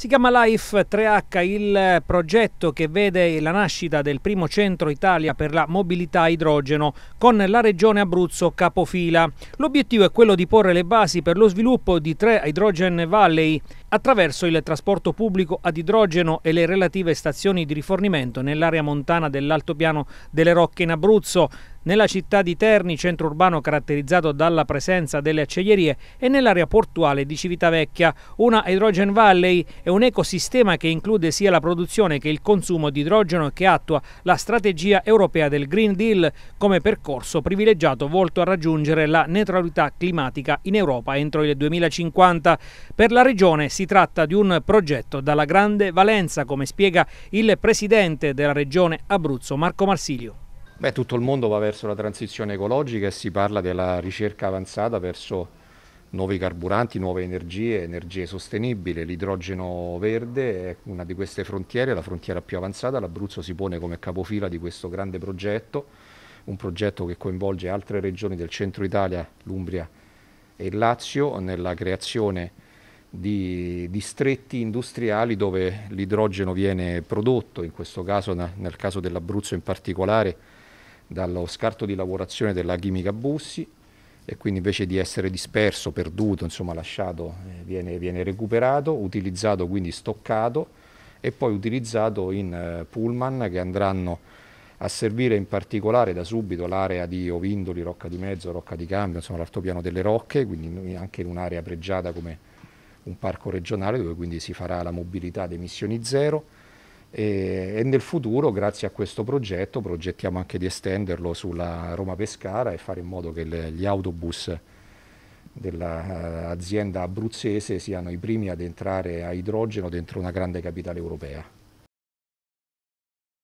Si chiama Life 3H, il progetto che vede la nascita del primo centro Italia per la mobilità a idrogeno con la regione Abruzzo capofila. L'obiettivo è quello di porre le basi per lo sviluppo di tre Hydrogen Valley attraverso il trasporto pubblico ad idrogeno e le relative stazioni di rifornimento nell'area montana dell'altopiano delle Rocche in Abruzzo nella città di Terni, centro urbano caratterizzato dalla presenza delle acciaierie, e nell'area portuale di Civitavecchia, una Hydrogen Valley è un ecosistema che include sia la produzione che il consumo di idrogeno che attua la strategia europea del Green Deal come percorso privilegiato volto a raggiungere la neutralità climatica in Europa entro il 2050. Per la regione si tratta di un progetto dalla grande valenza, come spiega il presidente della regione Abruzzo Marco Marsilio. Beh, tutto il mondo va verso la transizione ecologica e si parla della ricerca avanzata verso nuovi carburanti, nuove energie, energie sostenibili, l'idrogeno verde è una di queste frontiere, la frontiera più avanzata, l'Abruzzo si pone come capofila di questo grande progetto, un progetto che coinvolge altre regioni del centro Italia, l'Umbria e il Lazio, nella creazione di distretti industriali dove l'idrogeno viene prodotto, in questo caso nel caso dell'Abruzzo in particolare, dallo scarto di lavorazione della chimica Bussi e quindi invece di essere disperso, perduto, insomma lasciato, eh, viene, viene recuperato, utilizzato quindi stoccato e poi utilizzato in eh, pullman che andranno a servire in particolare da subito l'area di Ovindoli, Rocca di Mezzo, Rocca di Cambio, insomma l'altopiano delle Rocche, quindi anche in un'area pregiata come un parco regionale dove quindi si farà la mobilità ad emissioni zero e, e, nel futuro, grazie a questo progetto, progettiamo anche di estenderlo sulla Roma-Pescara e fare in modo che le, gli autobus dell'azienda eh, abruzzese siano i primi ad entrare a idrogeno dentro una grande capitale europea.